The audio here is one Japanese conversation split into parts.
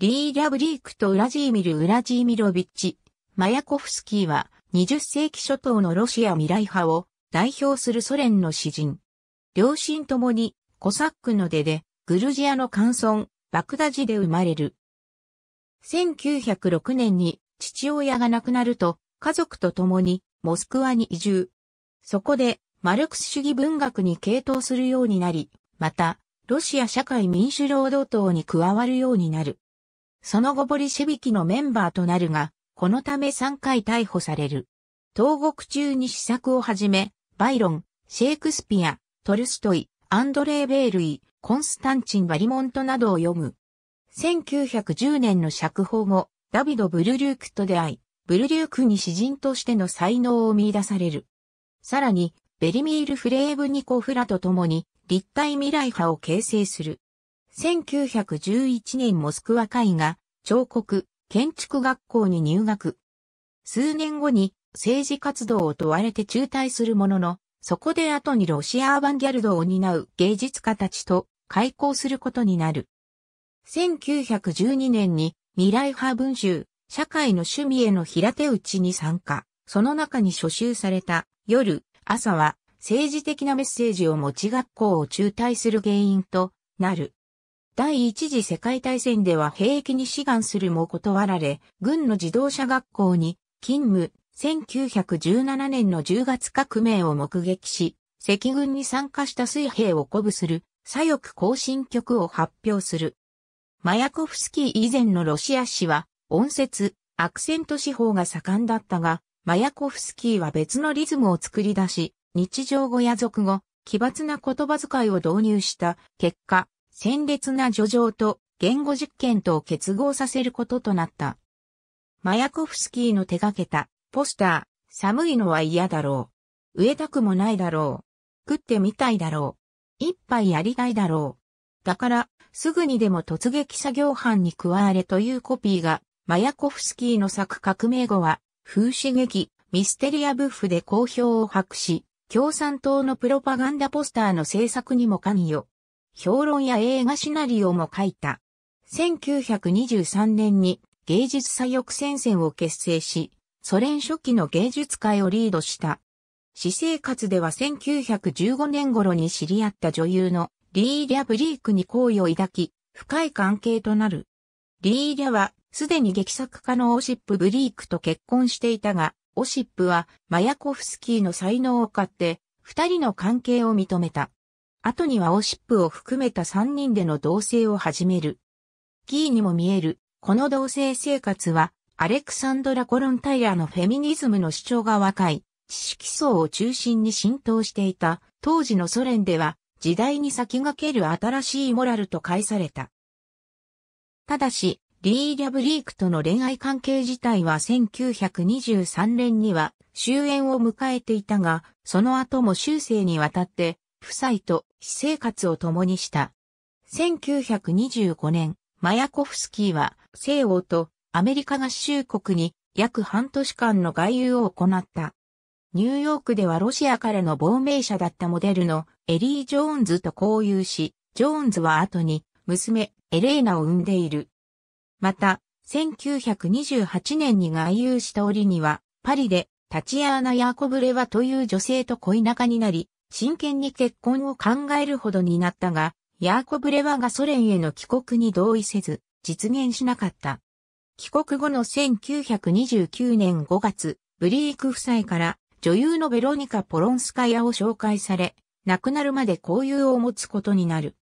リー・ラブリークとウラジーミル・ウラジーミロビッチ、マヤコフスキーは20世紀初頭のロシア未来派を代表するソ連の詩人。両親ともにコサックの出でグルジアの乾村、バクダジで生まれる。1906年に父親が亡くなると家族と共にモスクワに移住。そこでマルクス主義文学に傾倒するようになり、またロシア社会民主労働党に加わるようになる。その後ボリシェビキのメンバーとなるが、このため3回逮捕される。投獄中に試作をはじめ、バイロン、シェイクスピア、トルストイ、アンドレー・ベールイ、コンスタンチン・バリモントなどを読む。1910年の釈放後、ダビド・ブルリュークと出会い、ブルリュークに詩人としての才能を見出される。さらに、ベリミール・フレーブニコフラと共に立体未来派を形成する。1911年モスクワ絵画、彫刻、建築学校に入学。数年後に政治活動を問われて中退するものの、そこで後にロシアアバンギャルドを担う芸術家たちと開校することになる。1912年に未来派文集、社会の趣味への平手打ちに参加。その中に初集された夜、朝は政治的なメッセージを持ち学校を中退する原因となる。第一次世界大戦では兵役に志願するも断られ、軍の自動車学校に勤務、1917年の10月革命を目撃し、赤軍に参加した水兵を鼓舞する、左翼行進曲を発表する。マヤコフスキー以前のロシア史は、音節、アクセント司法が盛んだったが、マヤコフスキーは別のリズムを作り出し、日常語や俗語、奇抜な言葉遣いを導入した結果、鮮烈な叙情と言語実験とを結合させることとなった。マヤコフスキーの手掛けたポスター、寒いのは嫌だろう。植えたくもないだろう。食ってみたいだろう。一杯やりたいだろう。だから、すぐにでも突撃作業班に加われというコピーが、マヤコフスキーの作革命後は、風刺激、ミステリアブッフで好評を博し、共産党のプロパガンダポスターの制作にも関与。評論や映画シナリオも書いた。1923年に芸術左翼戦線を結成し、ソ連初期の芸術界をリードした。私生活では1915年頃に知り合った女優のリーリャ・ブリークに好意を抱き、深い関係となる。リーリャはすでに劇作家のオシップ・ブリークと結婚していたが、オシップはマヤコフスキーの才能を買って、二人の関係を認めた。後にはオシップを含めた3人での同棲を始める。キーにも見える、この同棲生活は、アレクサンドラ・コロンタイラのフェミニズムの主張が若い、知識層を中心に浸透していた、当時のソ連では、時代に先駆ける新しいモラルと返された。ただし、リー・リャブリークとの恋愛関係自体は1923年には終焉を迎えていたが、その後も終生にわたって夫妻と私生活を共にした。1925年、マヤコフスキーは西欧とアメリカ合衆国に約半年間の外遊を行った。ニューヨークではロシアからの亡命者だったモデルのエリー・ジョーンズと交友し、ジョーンズは後に娘エレーナを産んでいる。また、1928年に外遊した折には、パリでタチアーナ・ヤーコブレワという女性と恋仲になり、真剣に結婚を考えるほどになったが、ヤーコブレワがソ連への帰国に同意せず、実現しなかった。帰国後の1929年5月、ブリーク夫妻から女優のベロニカ・ポロンスカヤを紹介され、亡くなるまで交友を持つことになる。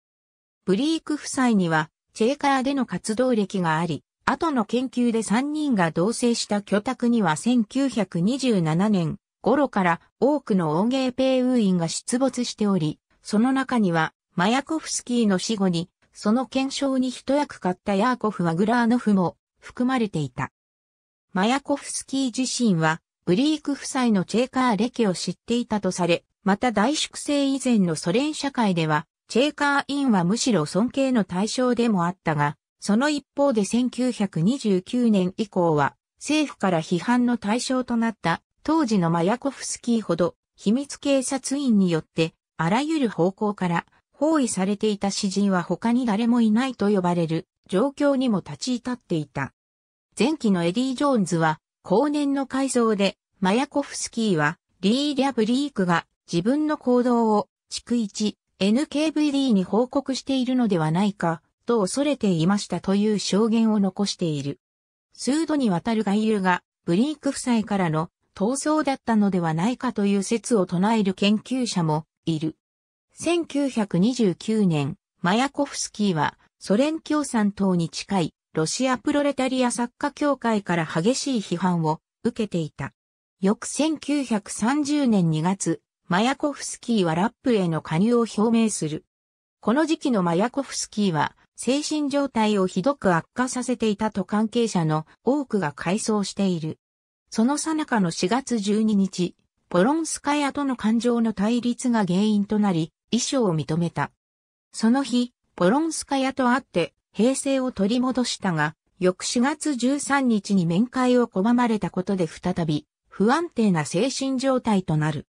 ブリーク夫妻には、チェーカーでの活動歴があり、後の研究で3人が同棲した居宅には1927年頃から多くの王芸ペイウインが出没しており、その中にはマヤコフスキーの死後に、その検証に一役買ったヤーコフ・ワグラーノフも含まれていた。マヤコフスキー自身は、ブリーク夫妻のチェーカー歴を知っていたとされ、また大粛清以前のソ連社会では、チェーカーインはむしろ尊敬の対象でもあったが、その一方で1929年以降は政府から批判の対象となった当時のマヤコフスキーほど秘密警察員によってあらゆる方向から包囲されていた詩人は他に誰もいないと呼ばれる状況にも立ち至っていた。前期のエディ・ジョーンズは後年の改造でマヤコフスキーはリー・リャブリークが自分の行動を地区 NKVD に報告しているのではないかと恐れていましたという証言を残している。数度にわたる外遊がブリーク夫妻からの闘争だったのではないかという説を唱える研究者もいる。1929年、マヤコフスキーはソ連共産党に近いロシアプロレタリア作家協会から激しい批判を受けていた。翌1930年2月、マヤコフスキーはラップへの加入を表明する。この時期のマヤコフスキーは精神状態をひどく悪化させていたと関係者の多くが回想している。その最中の4月12日、ポロンスカヤとの感情の対立が原因となり、遺書を認めた。その日、ポロンスカヤと会って平静を取り戻したが、翌4月13日に面会を拒まれたことで再び不安定な精神状態となる。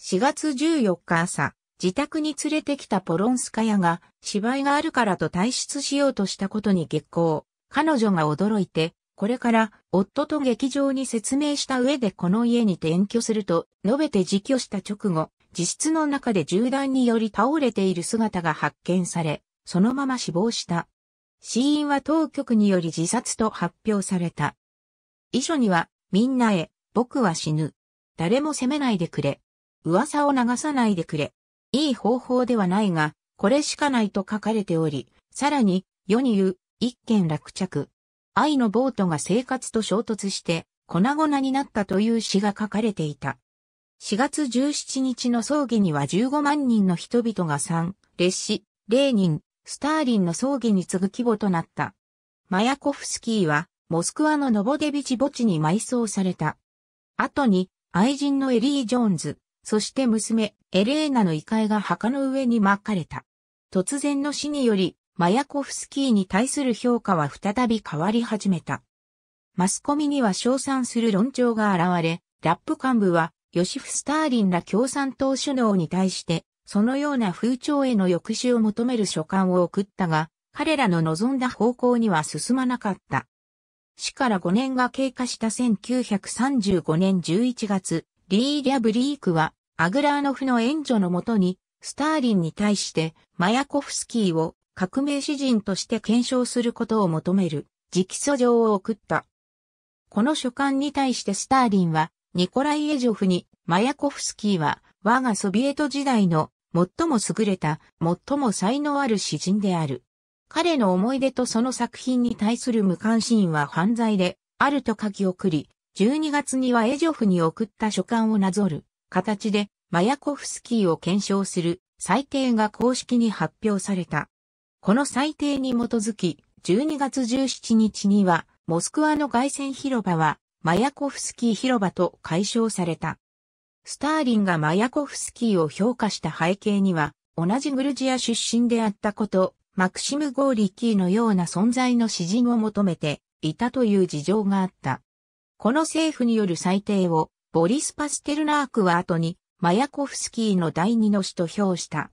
4月14日朝、自宅に連れてきたポロンスカヤが芝居があるからと退出しようとしたことに激高。彼女が驚いて、これから夫と劇場に説明した上でこの家に転居すると述べて自居した直後、自室の中で銃弾により倒れている姿が発見され、そのまま死亡した。死因は当局により自殺と発表された。遺書には、みんなへ、僕は死ぬ。誰も責めないでくれ。噂を流さないでくれ。いい方法ではないが、これしかないと書かれており、さらに、世に言う、一件落着。愛のボートが生活と衝突して、粉々になったという詩が書かれていた。4月17日の葬儀には15万人の人々が参列し、レーニン、スターリンの葬儀に次ぐ規模となった。マヤコフスキーは、モスクワのノボデビチ墓地に埋葬された。後に、愛人のエリー・ジョーンズ、そして娘、エレーナの遺骸が墓の上に巻かれた。突然の死により、マヤコフスキーに対する評価は再び変わり始めた。マスコミには称賛する論調が現れ、ラップ幹部は、ヨシフ・スターリンら共産党首脳に対して、そのような風潮への抑止を求める書簡を送ったが、彼らの望んだ方向には進まなかった。死から5年が経過した1935年11月、リー・リャブリークは、アグラーノフの援助のもとに、スターリンに対してマヤコフスキーを革命詩人として検証することを求める直訴状を送った。この書簡に対してスターリンはニコライ・エジョフにマヤコフスキーは我がソビエト時代の最も優れた最も才能ある詩人である。彼の思い出とその作品に対する無関心は犯罪であると書き送り、12月にはエジョフに送った書簡をなぞる形でマヤコフスキーを検証する裁定が公式に発表された。この裁定に基づき、12月17日にはモスクワの外線広場はマヤコフスキー広場と解消された。スターリンがマヤコフスキーを評価した背景には、同じグルジア出身であったこと、マクシム・ゴーリッキーのような存在の詩人を求めていたという事情があった。この政府による裁定を、ボリス・パステルナークは後に、マヤコフスキーの第二の死と評した。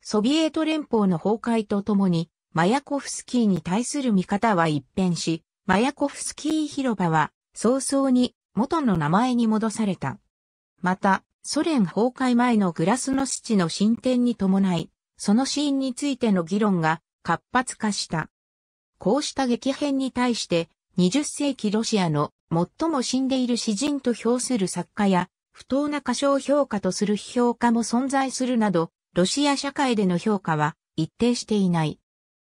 ソビエト連邦の崩壊とともに、マヤコフスキーに対する見方は一変し、マヤコフスキー広場は早々に元の名前に戻された。また、ソ連崩壊前のグラスノスチの進展に伴い、そのシーンについての議論が活発化した。こうした激変に対して、20世紀ロシアの最も死んでいる詩人と評する作家や、不当な過小評価とする批評家も存在するなど、ロシア社会での評価は一定していない。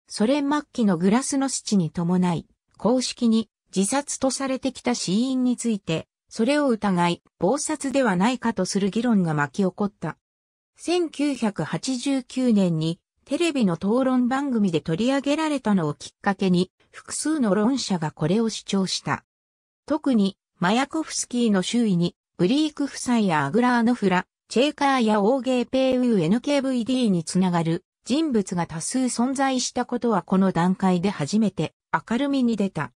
ソ連末期のグラスの父に伴い、公式に自殺とされてきた死因について、それを疑い、謀殺ではないかとする議論が巻き起こった。1989年にテレビの討論番組で取り上げられたのをきっかけに、複数の論者がこれを主張した。特にマヤコフスキーの周囲にブリーク夫妻やアグラーノフラ、チェーカーやオーゲーペーー n k v d につながる人物が多数存在したことはこの段階で初めて明るみに出た。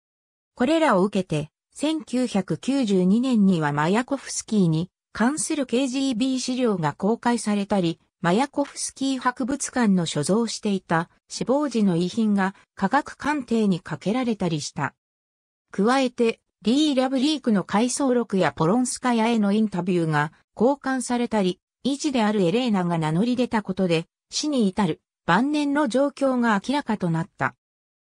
これらを受けて、1992年にはマヤコフスキーに関する KGB 資料が公開されたり、マヤコフスキー博物館の所蔵していた死亡時の遺品が科学鑑定にかけられたりした。加えて、リー・ラブリークの回想録やポロンスカヤへのインタビューが交換されたり、維持であるエレーナが名乗り出たことで、死に至る晩年の状況が明らかとなった。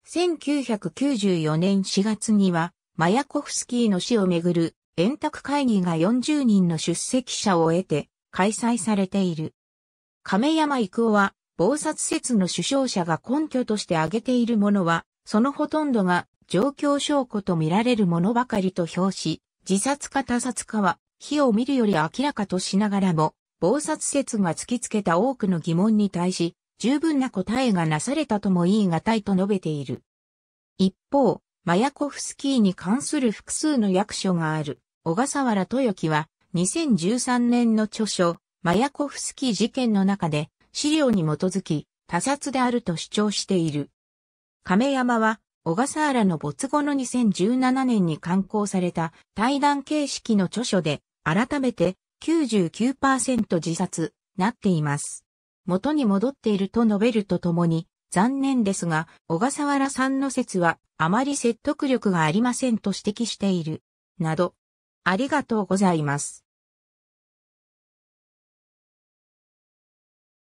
1994年4月には、マヤコフスキーの死をめぐる円卓会議が40人の出席者を得て開催されている。亀山育夫は、暴殺説の首相者が根拠として挙げているものは、そのほとんどが状況証拠とみられるものばかりと表し、自殺か他殺かは、火を見るより明らかとしながらも、暴殺説が突きつけた多くの疑問に対し、十分な答えがなされたとも言い難いと述べている。一方、マヤコフスキーに関する複数の役所がある、小笠原豊樹は、2013年の著書、マヤコフスキー事件の中で、資料に基づき、他殺であると主張している。亀山は、小笠原の没後の2017年に刊行された対談形式の著書で、改めて99%自殺、なっています。元に戻っていると述べるとともに、残念ですが、小笠原さんの説はあまり説得力がありませんと指摘している。など、ありがとうございます。